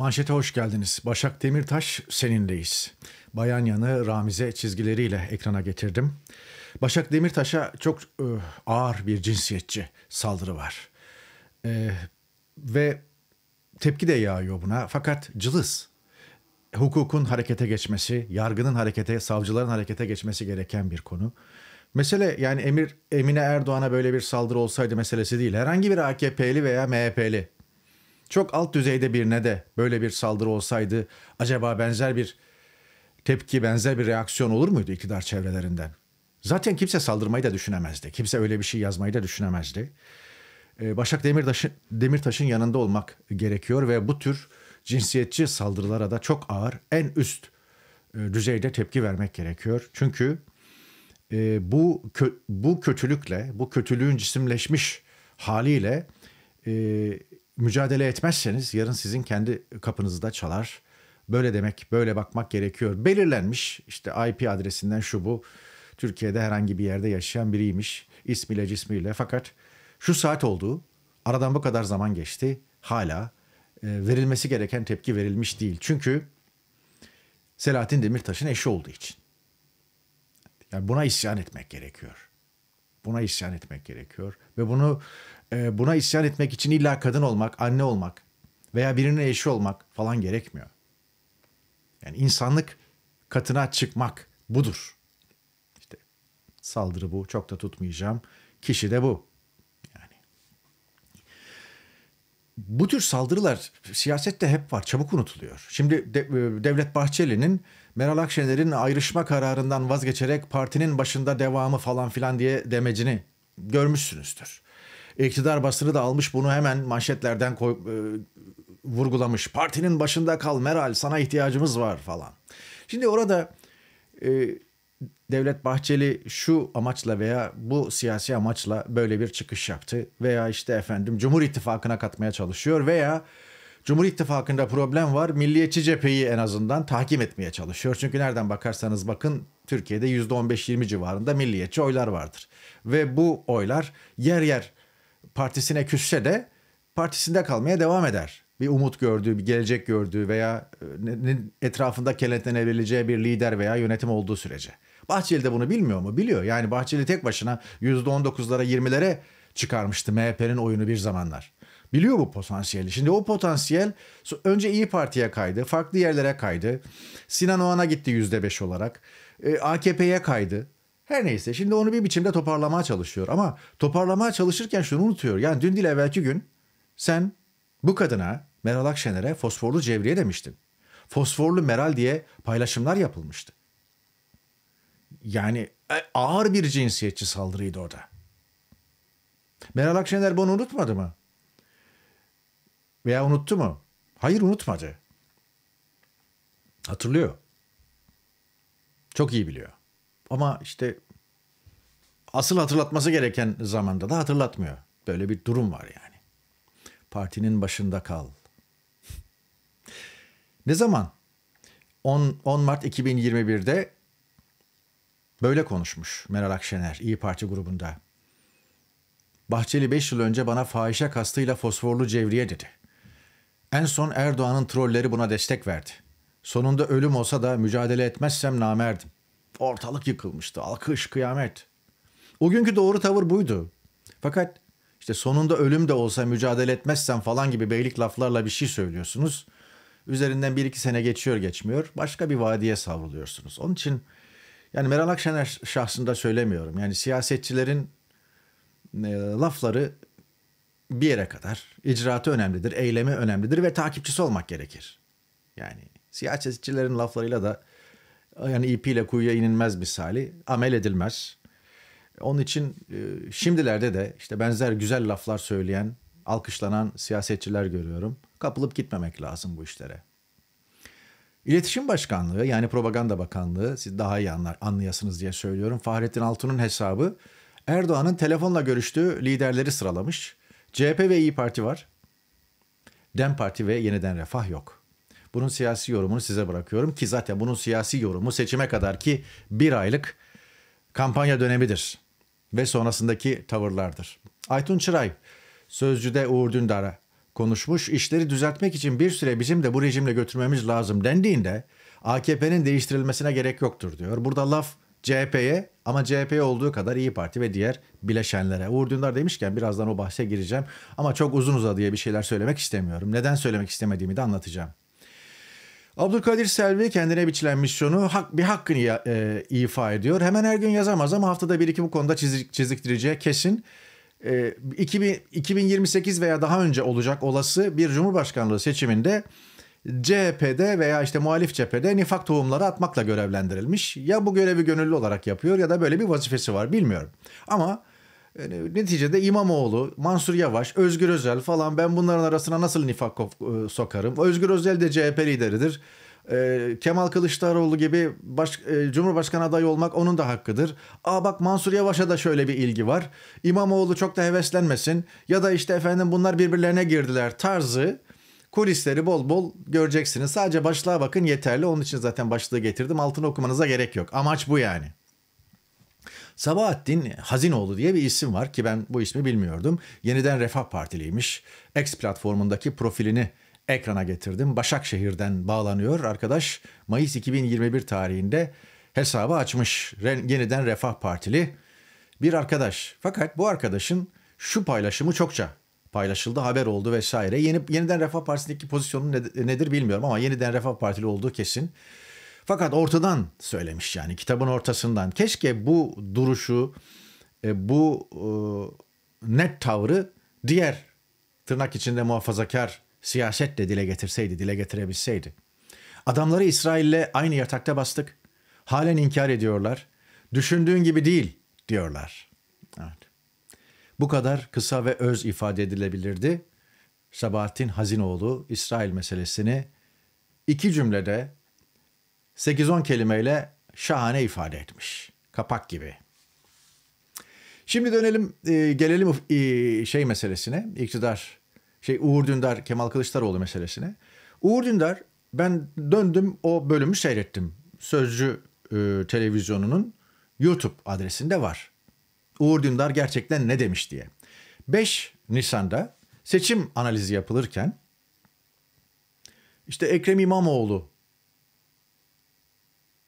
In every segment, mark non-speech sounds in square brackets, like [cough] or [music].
Manşete hoş geldiniz. Başak Demirtaş seninleyiz. Bayan yanı Ramize çizgileriyle ekrana getirdim. Başak Demirtaş'a çok e, ağır bir cinsiyetçi saldırı var. E, ve tepki de yağıyor buna fakat cılız. Hukukun harekete geçmesi, yargının harekete, savcıların harekete geçmesi gereken bir konu. Mesele yani Emir Emine Erdoğan'a böyle bir saldırı olsaydı meselesi değil. Herhangi bir AKP'li veya MHP'li çok alt düzeyde birine de böyle bir saldırı olsaydı acaba benzer bir tepki, benzer bir reaksiyon olur muydu iktidar çevrelerinden? Zaten kimse saldırmayı da düşünemezdi. Kimse öyle bir şey yazmayı da düşünemezdi. Ee, Başak Demirtaş'ın yanında olmak gerekiyor ve bu tür cinsiyetçi saldırılara da çok ağır, en üst e, düzeyde tepki vermek gerekiyor. Çünkü e, bu bu kötülükle, bu kötülüğün cisimleşmiş haliyle e, mücadele etmezseniz yarın sizin kendi kapınızda çalar. Böyle demek, böyle bakmak gerekiyor. Belirlenmiş işte IP adresinden şu bu. Türkiye'de herhangi bir yerde yaşayan biriymiş ismiyle cismiyle. Fakat şu saat olduğu, Aradan bu kadar zaman geçti. Hala e, verilmesi gereken tepki verilmiş değil. Çünkü Selahattin Demirtaş'ın eşi olduğu için. Yani buna isyan etmek gerekiyor. Buna isyan etmek gerekiyor ve bunu e, buna isyan etmek için illa kadın olmak, anne olmak veya birinin eşi olmak falan gerekmiyor. Yani insanlık katına çıkmak budur. İşte saldırı bu. Çok da tutmayacağım. Kişi de bu. Yani. Bu tür saldırılar siyasette hep var. Çabuk unutuluyor. Şimdi e, Devlet Bahçeli'nin Meral Akşener'in ayrışma kararından vazgeçerek partinin başında devamı falan filan diye demecini görmüşsünüzdür iktidar basını da almış bunu hemen manşetlerden koy, e, vurgulamış. Partinin başında kal Meral sana ihtiyacımız var falan. Şimdi orada e, Devlet Bahçeli şu amaçla veya bu siyasi amaçla böyle bir çıkış yaptı veya işte efendim Cumhur İttifakı'na katmaya çalışıyor veya Cumhur İttifakı'nda problem var. Milliyetçi cepheyi en azından tahkim etmeye çalışıyor. Çünkü nereden bakarsanız bakın Türkiye'de %15-20 civarında milliyetçi oylar vardır. Ve bu oylar yer yer partisine küsse de partisinde kalmaya devam eder. Bir umut gördüğü, bir gelecek gördüğü veya e, etrafında kenetlenebileceği bir lider veya yönetim olduğu sürece. Bahçeli de bunu bilmiyor mu? Biliyor. Yani Bahçeli tek başına %19'lara 20'lere çıkarmıştı MHP'nin oyunu bir zamanlar. Biliyor bu potansiyeli. Şimdi o potansiyel önce İyi Parti'ye kaydı, farklı yerlere kaydı. Sinan Oğan'a gitti %5 olarak. E, AKP'ye kaydı. Her neyse şimdi onu bir biçimde toparlamaya çalışıyor ama toparlamaya çalışırken şunu unutuyor. Yani dün değil evvelki gün sen bu kadına Meral Akşener'e fosforlu cevriye demiştin. Fosforlu Meral diye paylaşımlar yapılmıştı. Yani e, ağır bir cinsiyetçi saldırıydı o da. Meral Akşener bunu unutmadı mı? Veya unuttu mu? Hayır unutmadı. Hatırlıyor. Çok iyi biliyor. Ama işte asıl hatırlatması gereken zamanda da hatırlatmıyor. Böyle bir durum var yani. Partinin başında kal. [laughs] ne zaman? 10, 10 Mart 2021'de böyle konuşmuş Meral Akşener İyi Parti grubunda. Bahçeli 5 yıl önce bana fahişe kastıyla fosforlu cevriye dedi. En son Erdoğan'ın trolleri buna destek verdi. Sonunda ölüm olsa da mücadele etmezsem namerdim. Ortalık yıkılmıştı. Alkış, kıyamet. O günkü doğru tavır buydu. Fakat işte sonunda ölüm de olsa mücadele etmezsen falan gibi beylik laflarla bir şey söylüyorsunuz. Üzerinden bir iki sene geçiyor geçmiyor. Başka bir vadiye savruluyorsunuz. Onun için yani Meral Akşener şahsında söylemiyorum. Yani siyasetçilerin e, lafları bir yere kadar. icraatı önemlidir, eylemi önemlidir ve takipçisi olmak gerekir. Yani siyasetçilerin laflarıyla da yani IP e ile kuyuya inilmez misali. Amel edilmez. Onun için e, şimdilerde de işte benzer güzel laflar söyleyen, alkışlanan siyasetçiler görüyorum. Kapılıp gitmemek lazım bu işlere. İletişim Başkanlığı yani Propaganda Bakanlığı siz daha iyi anlar, anlayasınız diye söylüyorum. Fahrettin Altun'un hesabı Erdoğan'ın telefonla görüştüğü liderleri sıralamış. CHP ve İyi Parti var. DEM Parti ve Yeniden Refah yok. Bunun siyasi yorumunu size bırakıyorum ki zaten bunun siyasi yorumu seçime kadar ki bir aylık kampanya dönemidir ve sonrasındaki tavırlardır. Aytun Çıray Sözcü'de Uğur Dündar'a konuşmuş. İşleri düzeltmek için bir süre bizim de bu rejimle götürmemiz lazım dendiğinde AKP'nin değiştirilmesine gerek yoktur diyor. Burada laf CHP'ye ama CHP olduğu kadar İyi Parti ve diğer bileşenlere. Uğur Dündar demişken birazdan o bahse gireceğim ama çok uzun uzadıya bir şeyler söylemek istemiyorum. Neden söylemek istemediğimi de anlatacağım. Abdülkadir Selvi kendine biçilen misyonu hak, bir hakkını e, ifa ediyor. Hemen her gün yazamaz ama haftada bir iki bu konuda çizik, çiziktireceği kesin. E, 2000, 2028 veya daha önce olacak olası bir cumhurbaşkanlığı seçiminde CHP'de veya işte muhalif cephede nifak tohumları atmakla görevlendirilmiş. Ya bu görevi gönüllü olarak yapıyor ya da böyle bir vazifesi var bilmiyorum. Ama neticede İmamoğlu, Mansur Yavaş, Özgür Özel falan ben bunların arasına nasıl nifak e, sokarım? Özgür Özel de CHP lideridir. E, Kemal Kılıçdaroğlu gibi baş, e, Cumhurbaşkanı adayı olmak onun da hakkıdır. Aa bak Mansur Yavaş'a da şöyle bir ilgi var. İmamoğlu çok da heveslenmesin ya da işte efendim bunlar birbirlerine girdiler tarzı kulisleri bol bol göreceksiniz. Sadece başlığa bakın yeterli. Onun için zaten başlığı getirdim. Altını okumanıza gerek yok. Amaç bu yani. Sabahattin Hazinoğlu diye bir isim var ki ben bu ismi bilmiyordum. Yeniden Refah Partiliymiş. X platformundaki profilini ekrana getirdim. Başakşehir'den bağlanıyor arkadaş. Mayıs 2021 tarihinde hesabı açmış. Re- yeniden Refah Partili bir arkadaş. Fakat bu arkadaşın şu paylaşımı çokça paylaşıldı, haber oldu vesaire. Yeni, yeniden Refah Partisi'ndeki pozisyonu nedir bilmiyorum ama yeniden Refah Partili olduğu kesin. Fakat ortadan söylemiş yani kitabın ortasından. Keşke bu duruşu, e, bu e, net tavrı diğer tırnak içinde muhafazakar siyasetle dile getirseydi, dile getirebilseydi. Adamları İsrail'le aynı yatakta bastık. Halen inkar ediyorlar. Düşündüğün gibi değil diyorlar. Evet. Bu kadar kısa ve öz ifade edilebilirdi. Sabahattin Hazinoğlu İsrail meselesini iki cümlede 8-10 kelimeyle şahane ifade etmiş. Kapak gibi. Şimdi dönelim, e, gelelim e, şey meselesine, iktidar, şey Uğur Dündar, Kemal Kılıçdaroğlu meselesine. Uğur Dündar, ben döndüm o bölümü seyrettim. Sözcü e, televizyonunun YouTube adresinde var. Uğur Dündar gerçekten ne demiş diye. 5 Nisan'da seçim analizi yapılırken işte Ekrem İmamoğlu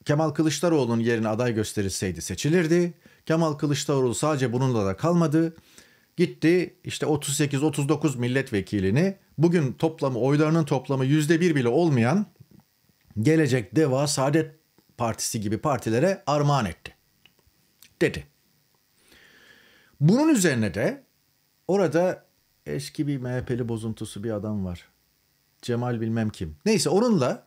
Kemal Kılıçdaroğlu'nun yerine aday gösterilseydi seçilirdi. Kemal Kılıçdaroğlu sadece bununla da kalmadı. Gitti işte 38-39 milletvekilini bugün toplamı oylarının toplamı %1 bile olmayan Gelecek Deva Saadet Partisi gibi partilere armağan etti. Dedi. Bunun üzerine de orada eski bir MHP'li bozuntusu bir adam var. Cemal bilmem kim. Neyse onunla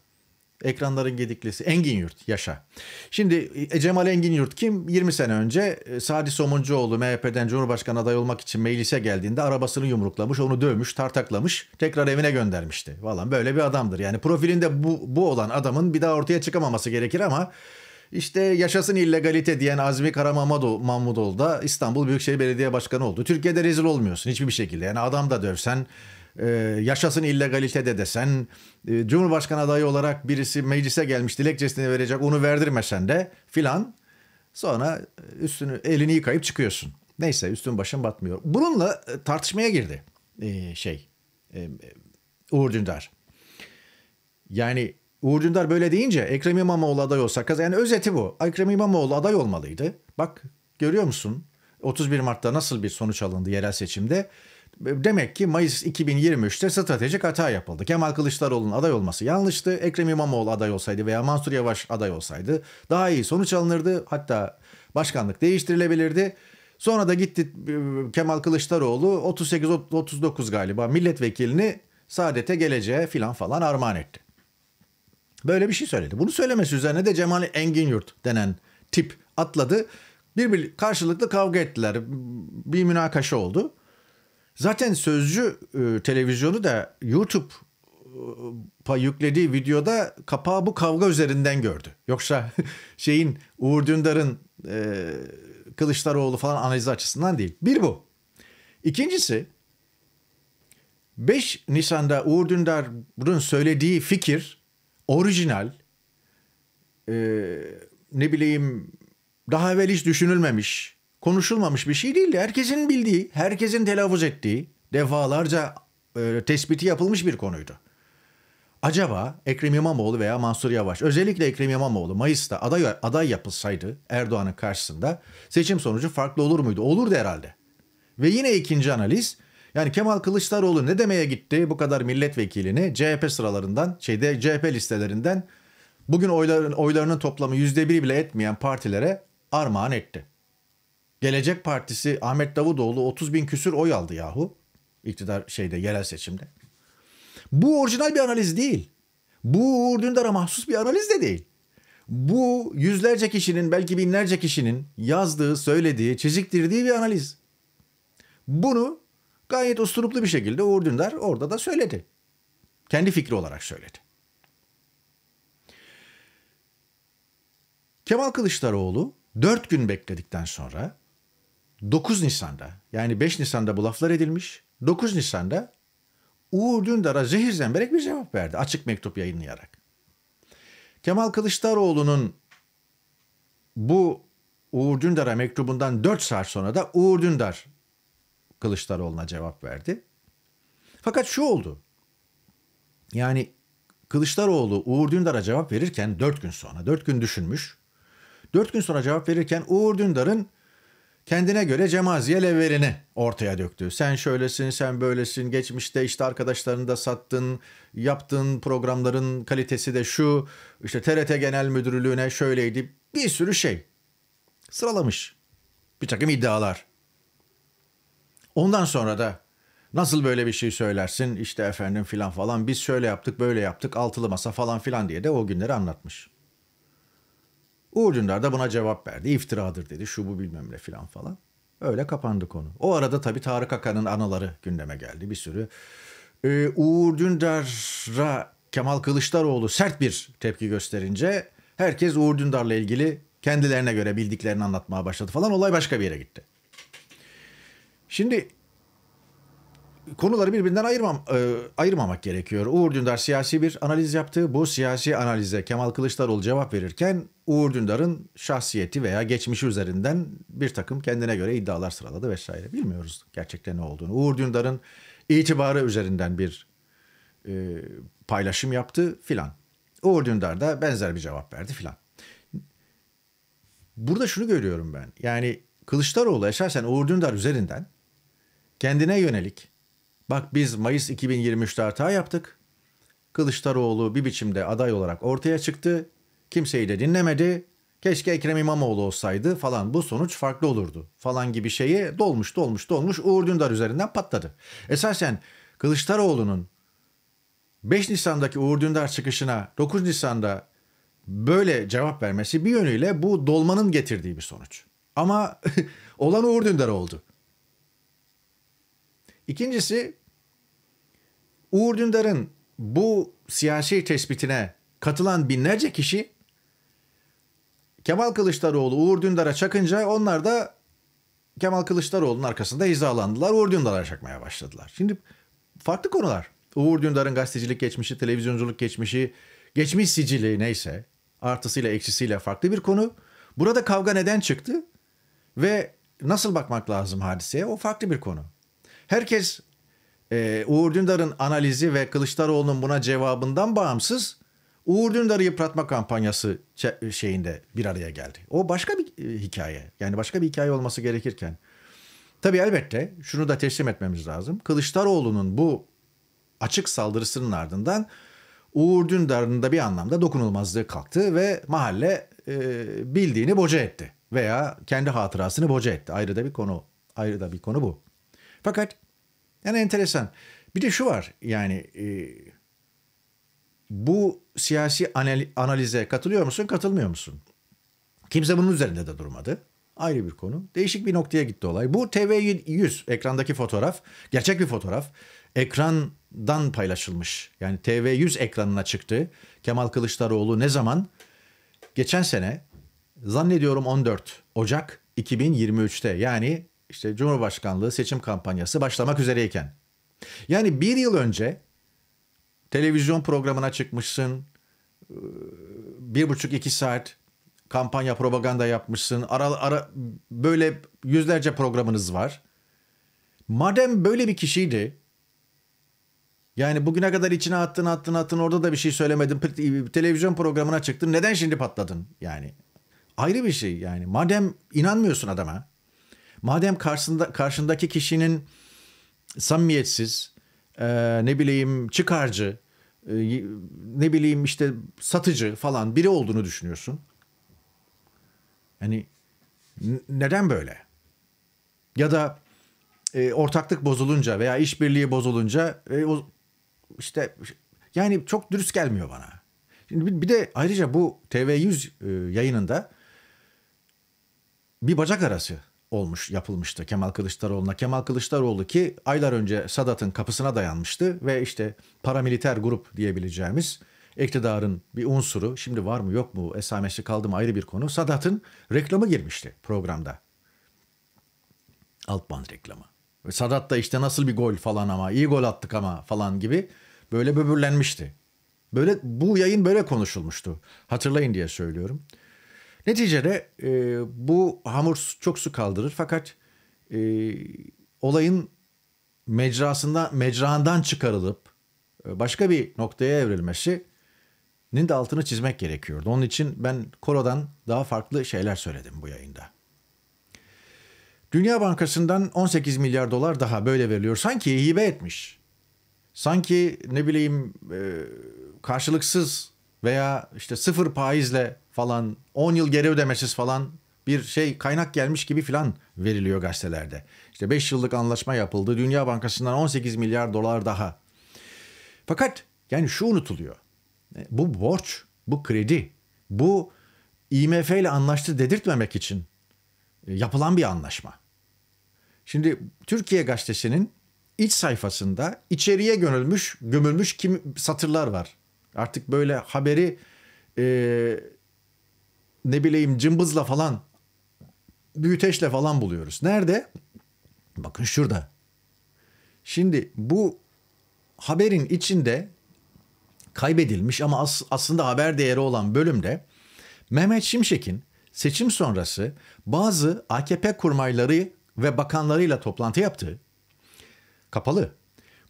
Ekranların gediklisi Engin Yurt yaşa. Şimdi e, Cemal Engin Yurt kim? 20 sene önce e, Sadi Somuncuoğlu MHP'den Cumhurbaşkanı aday olmak için meclise geldiğinde arabasını yumruklamış, onu dövmüş, tartaklamış, tekrar evine göndermişti. Falan böyle bir adamdır. Yani profilinde bu, bu olan adamın bir daha ortaya çıkamaması gerekir ama işte yaşasın illegalite diyen Azmi Karamamado Mahmudoğlu da İstanbul Büyükşehir Belediye Başkanı oldu. Türkiye'de rezil olmuyorsun hiçbir bir şekilde. Yani adam da dövsen, e, yaşasın illegalite de desen, e, Cumhurbaşkanı adayı olarak birisi meclise gelmiş dilekçesini verecek onu verdirmesen de filan sonra e, üstünü elini yıkayıp çıkıyorsun. Neyse üstün başın batmıyor. Bununla e, tartışmaya girdi e, şey e, e, Uğur Dündar. Yani Uğur Dündar böyle deyince Ekrem İmamoğlu aday olsa kazan. Yani özeti bu. Ekrem İmamoğlu aday olmalıydı. Bak görüyor musun? 31 Mart'ta nasıl bir sonuç alındı yerel seçimde? Demek ki Mayıs 2023'te stratejik hata yapıldı. Kemal Kılıçdaroğlu'nun aday olması yanlıştı. Ekrem İmamoğlu aday olsaydı veya Mansur Yavaş aday olsaydı daha iyi sonuç alınırdı. Hatta başkanlık değiştirilebilirdi. Sonra da gitti e, Kemal Kılıçdaroğlu 38-39 galiba milletvekilini saadete geleceğe filan falan armağan etti. Böyle bir şey söyledi. Bunu söylemesi üzerine de Cemal Enginyurt denen tip atladı. Bir, bir karşılıklı kavga ettiler. Bir münakaşa oldu. Zaten Sözcü e, televizyonu da YouTube e, yüklediği videoda kapağı bu kavga üzerinden gördü. Yoksa [laughs] şeyin Uğur Dündar'ın e, Kılıçdaroğlu falan analizi açısından değil. Bir bu. İkincisi 5 Nisan'da Uğur Dündar'ın söylediği fikir orijinal e, ne bileyim daha evvel hiç düşünülmemiş konuşulmamış bir şey değildi. Herkesin bildiği, herkesin telaffuz ettiği, defalarca e, tespiti yapılmış bir konuydu. Acaba Ekrem İmamoğlu veya Mansur Yavaş, özellikle Ekrem İmamoğlu Mayıs'ta aday, aday yapılsaydı Erdoğan'ın karşısında seçim sonucu farklı olur muydu? Olurdu herhalde. Ve yine ikinci analiz, yani Kemal Kılıçdaroğlu ne demeye gitti bu kadar milletvekilini CHP sıralarından, şeyde CHP listelerinden bugün oyların, oylarının toplamı %1 bile etmeyen partilere armağan etti. Gelecek Partisi Ahmet Davutoğlu 30 bin küsür oy aldı yahu. İktidar şeyde yerel seçimde. Bu orijinal bir analiz değil. Bu Uğur Dündar'a mahsus bir analiz de değil. Bu yüzlerce kişinin belki binlerce kişinin yazdığı, söylediği, çiziktirdiği bir analiz. Bunu gayet usturuplu bir şekilde Uğur Dündar orada da söyledi. Kendi fikri olarak söyledi. Kemal Kılıçdaroğlu dört gün bekledikten sonra 9 Nisan'da yani 5 Nisan'da bu laflar edilmiş. 9 Nisan'da Uğur Dündar'a zehir zemberek bir cevap verdi açık mektup yayınlayarak. Kemal Kılıçdaroğlu'nun bu Uğur Dündar'a mektubundan 4 saat sonra da Uğur Dündar Kılıçdaroğlu'na cevap verdi. Fakat şu oldu. Yani Kılıçdaroğlu Uğur Dündar'a cevap verirken 4 gün sonra, 4 gün düşünmüş. 4 gün sonra cevap verirken Uğur Dündar'ın kendine göre cemaziyel evverini ortaya döktü. Sen şöylesin, sen böylesin, geçmişte işte arkadaşlarını da sattın, yaptığın programların kalitesi de şu, işte TRT Genel Müdürlüğü'ne şöyleydi, bir sürü şey. Sıralamış bir takım iddialar. Ondan sonra da nasıl böyle bir şey söylersin işte efendim filan falan biz şöyle yaptık böyle yaptık altılı masa falan filan diye de o günleri anlatmış. Uğur Dündar da buna cevap verdi. İftiradır dedi şu bu bilmem ne filan falan. Öyle kapandı konu. O arada tabii Tarık Akan'ın anıları gündeme geldi bir sürü. Ee, Uğur Dündar'a Kemal Kılıçdaroğlu sert bir tepki gösterince herkes Uğur Dündar'la ilgili kendilerine göre bildiklerini anlatmaya başladı falan. Olay başka bir yere gitti. Şimdi konuları birbirinden ayırmam, e, ayırmamak gerekiyor. Uğur Dündar siyasi bir analiz yaptı. Bu siyasi analize Kemal Kılıçdaroğlu cevap verirken Uğur Dündar'ın şahsiyeti veya geçmişi üzerinden bir takım kendine göre iddialar sıraladı vesaire. Bilmiyoruz gerçekten ne olduğunu. Uğur Dündar'ın itibarı üzerinden bir e, paylaşım yaptı filan. Uğur Dündar da benzer bir cevap verdi filan. Burada şunu görüyorum ben. Yani Kılıçdaroğlu esasen Uğur Dündar üzerinden kendine yönelik Bak biz Mayıs 2023'te hata yaptık. Kılıçdaroğlu bir biçimde aday olarak ortaya çıktı. Kimseyi de dinlemedi. Keşke Ekrem İmamoğlu olsaydı falan bu sonuç farklı olurdu falan gibi şeyi dolmuş dolmuş dolmuş Uğur Dündar üzerinden patladı. Esasen Kılıçdaroğlu'nun 5 Nisan'daki Uğur Dündar çıkışına 9 Nisan'da böyle cevap vermesi bir yönüyle bu dolmanın getirdiği bir sonuç. Ama [laughs] olan Uğur Dündar oldu. İkincisi Uğur Dündar'ın bu siyasi tespitine katılan binlerce kişi Kemal Kılıçdaroğlu Uğur Dündar'a çakınca onlar da Kemal Kılıçdaroğlu'nun arkasında hizalandılar. Uğur Dündar'a çakmaya başladılar. Şimdi farklı konular. Uğur Dündar'ın gazetecilik geçmişi, televizyonculuk geçmişi, geçmiş sicili neyse artısıyla eksisiyle farklı bir konu. Burada kavga neden çıktı ve nasıl bakmak lazım hadiseye o farklı bir konu. Herkes e, Uğur Dündar'ın analizi ve Kılıçdaroğlu'nun buna cevabından bağımsız Uğur Dündar'ı yıpratma kampanyası şeyinde bir araya geldi. O başka bir e, hikaye. Yani başka bir hikaye olması gerekirken. Tabii elbette şunu da teslim etmemiz lazım. Kılıçdaroğlu'nun bu açık saldırısının ardından Uğur Dündar'ın da bir anlamda dokunulmazlığı kalktı ve mahalle e, bildiğini boca etti veya kendi hatırasını boca etti. Ayrı da bir konu. Ayrı da bir konu bu. Fakat yani enteresan. Bir de şu var yani e, bu siyasi analize katılıyor musun katılmıyor musun? Kimse bunun üzerinde de durmadı. Ayrı bir konu. Değişik bir noktaya gitti olay. Bu TV100 ekrandaki fotoğraf gerçek bir fotoğraf. Ekrandan paylaşılmış. Yani TV100 ekranına çıktı. Kemal Kılıçdaroğlu ne zaman? Geçen sene zannediyorum 14 Ocak 2023'te yani işte Cumhurbaşkanlığı seçim kampanyası başlamak üzereyken. Yani bir yıl önce televizyon programına çıkmışsın, e, bir buçuk iki saat kampanya propaganda yapmışsın, ara, ara böyle yüzlerce programınız var. Madem böyle bir kişiydi, yani bugüne kadar içine attın attın attın orada da bir şey söylemedin. E, televizyon programına çıktın. Neden şimdi patladın yani? Ayrı bir şey yani. Madem inanmıyorsun adama. Madem karşında karşındaki kişinin samimiyetsiz, e, ne bileyim çıkarcı, e, ne bileyim işte satıcı falan biri olduğunu düşünüyorsun. Yani neden böyle? Ya da e, ortaklık bozulunca veya işbirliği bozulunca e, o, işte yani çok dürüst gelmiyor bana. Şimdi bir de ayrıca bu TV100 e, yayınında bir bacak arası olmuş yapılmıştı Kemal Kılıçdaroğlu'na. Kemal Kılıçdaroğlu ki aylar önce Sadat'ın kapısına dayanmıştı ve işte paramiliter grup diyebileceğimiz iktidarın bir unsuru şimdi var mı yok mu esamesi kaldı mı ayrı bir konu. Sadat'ın reklamı girmişti programda. Alt band reklamı. Ve Sadat da işte nasıl bir gol falan ama iyi gol attık ama falan gibi böyle böbürlenmişti. Böyle bu yayın böyle konuşulmuştu. Hatırlayın diye söylüyorum. Neticede e, bu hamur çok su kaldırır fakat e, olayın mecrasında mecrandan çıkarılıp e, başka bir noktaya evrilmesinin de altını çizmek gerekiyordu. Onun için ben Koro'dan daha farklı şeyler söyledim bu yayında. Dünya Bankası'ndan 18 milyar dolar daha böyle veriliyor. Sanki hibe etmiş. Sanki ne bileyim e, karşılıksız veya işte sıfır faizle falan 10 yıl geri ödemesiz falan bir şey kaynak gelmiş gibi filan veriliyor gazetelerde. İşte 5 yıllık anlaşma yapıldı. Dünya Bankası'ndan 18 milyar dolar daha. Fakat yani şu unutuluyor. E, bu borç, bu kredi, bu IMF ile anlaştı dedirtmemek için e, yapılan bir anlaşma. Şimdi Türkiye Gazetesi'nin iç sayfasında içeriye gömülmüş, gömülmüş kim, satırlar var. Artık böyle haberi e, ne bileyim cımbızla falan büyüteçle falan buluyoruz. Nerede? Bakın şurada. Şimdi bu haberin içinde kaybedilmiş ama as- aslında haber değeri olan bölümde Mehmet Şimşek'in seçim sonrası bazı AKP kurmayları ve bakanlarıyla toplantı yaptığı kapalı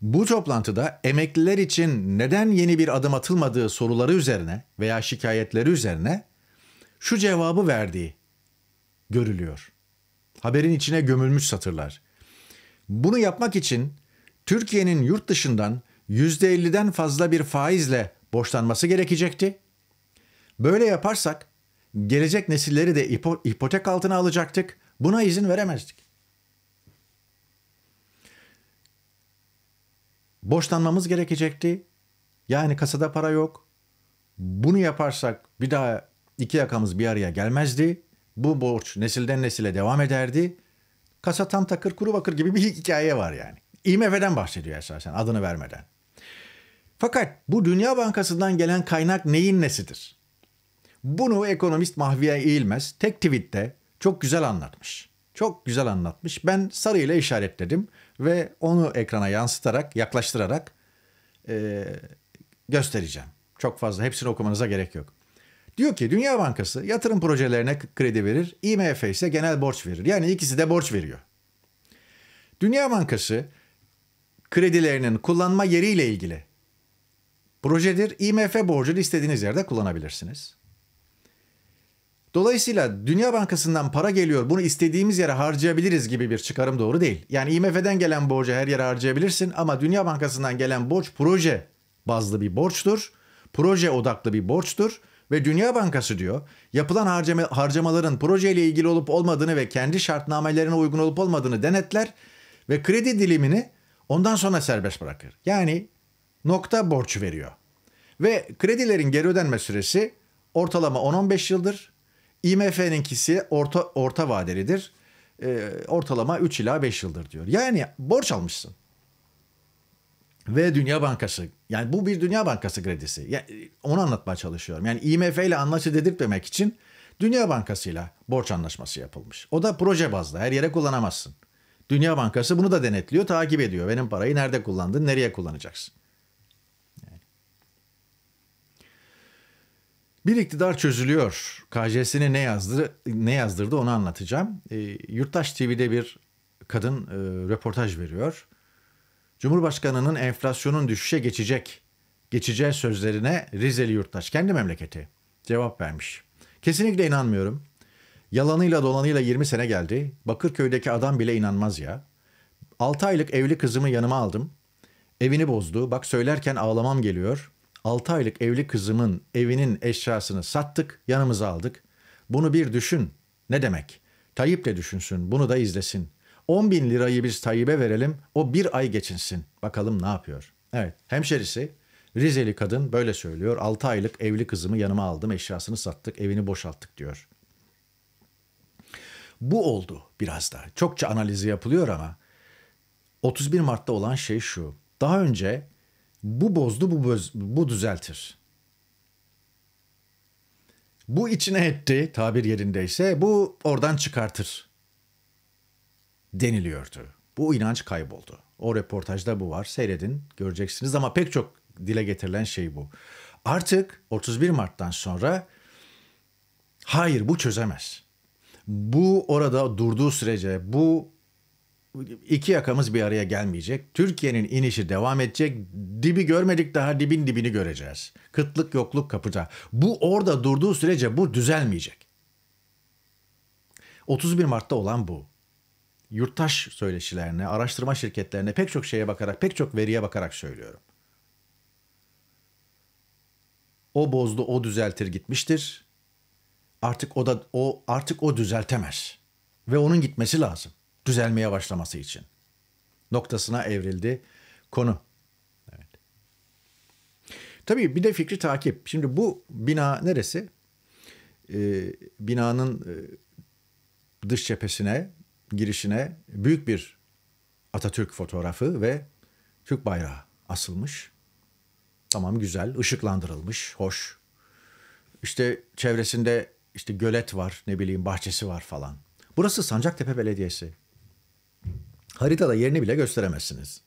bu toplantıda emekliler için neden yeni bir adım atılmadığı soruları üzerine veya şikayetleri üzerine şu cevabı verdiği görülüyor. Haberin içine gömülmüş satırlar. Bunu yapmak için Türkiye'nin yurt dışından %50'den fazla bir faizle borçlanması gerekecekti. Böyle yaparsak gelecek nesilleri de ipotek altına alacaktık. Buna izin veremezdik. borçlanmamız gerekecekti. Yani kasada para yok. Bunu yaparsak bir daha iki yakamız bir araya gelmezdi. Bu borç nesilden nesile devam ederdi. Kasa tam takır kuru bakır gibi bir hikaye var yani. IMF'den bahsediyor esasen adını vermeden. Fakat bu Dünya Bankası'ndan gelen kaynak neyin nesidir? Bunu ekonomist Mahviye İğilmez tek tweette çok güzel anlatmış. Çok güzel anlatmış. Ben sarıyla işaretledim ve onu ekrana yansıtarak, yaklaştırarak e, göstereceğim. Çok fazla hepsini okumanıza gerek yok. Diyor ki Dünya Bankası yatırım projelerine kredi verir, IMF ise genel borç verir. Yani ikisi de borç veriyor. Dünya Bankası kredilerinin kullanma yeriyle ilgili projedir. IMF borcunu istediğiniz yerde kullanabilirsiniz. Dolayısıyla Dünya Bankası'ndan para geliyor bunu istediğimiz yere harcayabiliriz gibi bir çıkarım doğru değil. Yani IMF'den gelen borcu her yere harcayabilirsin ama Dünya Bankası'ndan gelen borç proje bazlı bir borçtur. Proje odaklı bir borçtur ve Dünya Bankası diyor yapılan harcama, harcamaların projeyle ilgili olup olmadığını ve kendi şartnamelerine uygun olup olmadığını denetler ve kredi dilimini ondan sonra serbest bırakır. Yani nokta borç veriyor. Ve kredilerin geri ödenme süresi ortalama 10-15 yıldır IMF'ninkisi orta orta vadelidir. E, ortalama 3 ila 5 yıldır diyor. Yani borç almışsın. Ve Dünya Bankası. Yani bu bir Dünya Bankası kredisi. Yani onu anlatmaya çalışıyorum. Yani IMF ile anlaşı dedirtmemek için Dünya Bankası ile borç anlaşması yapılmış. O da proje bazlı. Her yere kullanamazsın. Dünya Bankası bunu da denetliyor, takip ediyor. Benim parayı nerede kullandın, nereye kullanacaksın? Bir iktidar çözülüyor. KCS'ni ne yazdı, ne yazdırdı onu anlatacağım. E, Yurttaş TV'de bir kadın e, röportaj veriyor. Cumhurbaşkanının enflasyonun düşüşe geçecek, geçeceği sözlerine Rizeli Yurttaş kendi memleketi cevap vermiş. Kesinlikle inanmıyorum. Yalanıyla dolanıyla 20 sene geldi. Bakırköy'deki adam bile inanmaz ya. 6 aylık evli kızımı yanıma aldım. Evini bozdu. Bak söylerken ağlamam geliyor. 6 aylık evli kızımın evinin eşyasını sattık, yanımıza aldık. Bunu bir düşün. Ne demek? Tayyip de düşünsün, bunu da izlesin. 10 bin lirayı biz Tayyip'e verelim, o bir ay geçinsin. Bakalım ne yapıyor? Evet, hemşerisi Rizeli kadın böyle söylüyor. 6 aylık evli kızımı yanıma aldım, eşyasını sattık, evini boşalttık diyor. Bu oldu biraz da. Çokça analizi yapılıyor ama 31 Mart'ta olan şey şu. Daha önce bu bozdu, bu, boz, bu düzeltir. Bu içine etti tabir yerindeyse bu oradan çıkartır deniliyordu. Bu inanç kayboldu. O reportajda bu var. Seyredin göreceksiniz ama pek çok dile getirilen şey bu. Artık 31 Mart'tan sonra hayır bu çözemez. Bu orada durduğu sürece bu iki yakamız bir araya gelmeyecek. Türkiye'nin inişi devam edecek. Dibi görmedik daha dibin dibini göreceğiz. Kıtlık yokluk kapıda. Bu orada durduğu sürece bu düzelmeyecek. 31 Mart'ta olan bu. Yurttaş söyleşilerine, araştırma şirketlerine pek çok şeye bakarak, pek çok veriye bakarak söylüyorum. O bozdu, o düzeltir gitmiştir. Artık o da o artık o düzeltemez ve onun gitmesi lazım düzelmeye başlaması için noktasına evrildi konu. Evet. Tabii bir de fikri takip. Şimdi bu bina neresi? Ee, binanın e, dış cephesine, girişine büyük bir Atatürk fotoğrafı ve Türk bayrağı asılmış. Tamam güzel, ışıklandırılmış, hoş. İşte çevresinde işte gölet var, ne bileyim bahçesi var falan. Burası Sancaktepe Belediyesi. Haritada yerini bile gösteremezsiniz.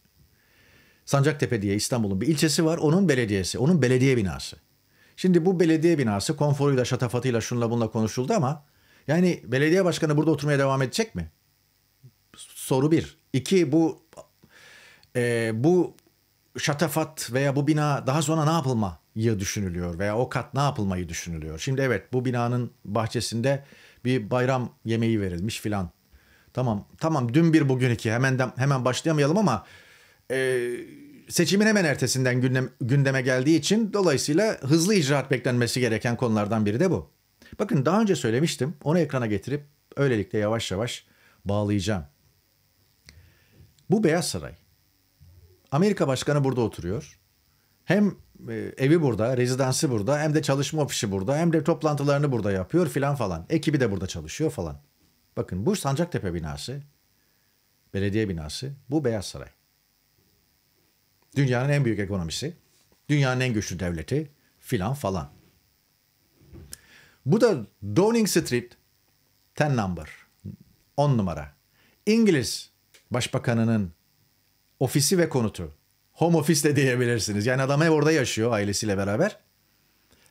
Sancaktepe diye İstanbul'un bir ilçesi var. Onun belediyesi, onun belediye binası. Şimdi bu belediye binası konforuyla, şatafatıyla, şunla bunla konuşuldu ama yani belediye başkanı burada oturmaya devam edecek mi? Soru bir. İki, bu e, bu şatafat veya bu bina daha sonra ne yapılmayı düşünülüyor veya o kat ne yapılmayı düşünülüyor? Şimdi evet bu binanın bahçesinde bir bayram yemeği verilmiş filan Tamam tamam dün bir bugün iki hemen de, hemen başlayamayalım ama e, seçimin hemen ertesinden gündem, gündeme geldiği için dolayısıyla hızlı icraat beklenmesi gereken konulardan biri de bu. Bakın daha önce söylemiştim onu ekrana getirip öylelikle yavaş yavaş bağlayacağım. Bu Beyaz Saray. Amerika Başkanı burada oturuyor. Hem e, evi burada, rezidansı burada, hem de çalışma ofisi burada, hem de toplantılarını burada yapıyor filan falan. Ekibi de burada çalışıyor falan. Bakın bu Sancaktepe binası, belediye binası, bu Beyaz Saray. Dünyanın en büyük ekonomisi, dünyanın en güçlü devleti filan falan. Bu da Downing Street 10 number, 10 numara. İngiliz başbakanının ofisi ve konutu. Home office de diyebilirsiniz. Yani adam ev orada yaşıyor ailesiyle beraber.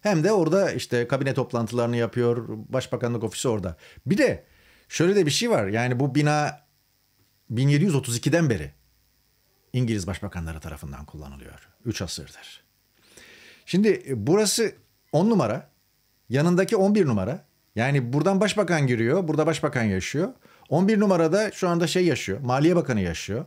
Hem de orada işte kabine toplantılarını yapıyor. Başbakanlık ofisi orada. Bir de Şöyle de bir şey var. Yani bu bina 1732'den beri İngiliz başbakanları tarafından kullanılıyor. 3 asırdır. Şimdi e, burası 10 numara. Yanındaki 11 numara. Yani buradan başbakan giriyor. Burada başbakan yaşıyor. 11 numarada şu anda şey yaşıyor. Maliye Bakanı yaşıyor.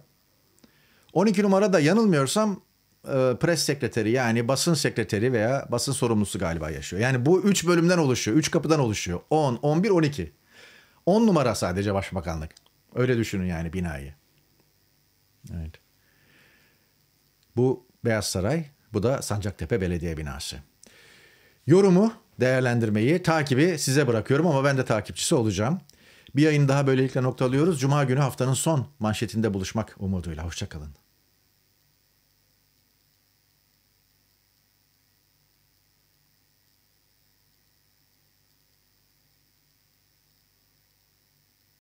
12 numarada yanılmıyorsam e, pres sekreteri yani basın sekreteri veya basın sorumlusu galiba yaşıyor. Yani bu 3 bölümden oluşuyor. 3 kapıdan oluşuyor. 10, 11, 12. 10 numara sadece başbakanlık. Öyle düşünün yani binayı. Evet. Bu Beyaz Saray, bu da Sancaktepe Belediye Binası. Yorumu, değerlendirmeyi, takibi size bırakıyorum ama ben de takipçisi olacağım. Bir yayın daha böylelikle noktalıyoruz. Cuma günü haftanın son manşetinde buluşmak umuduyla. Hoşçakalın.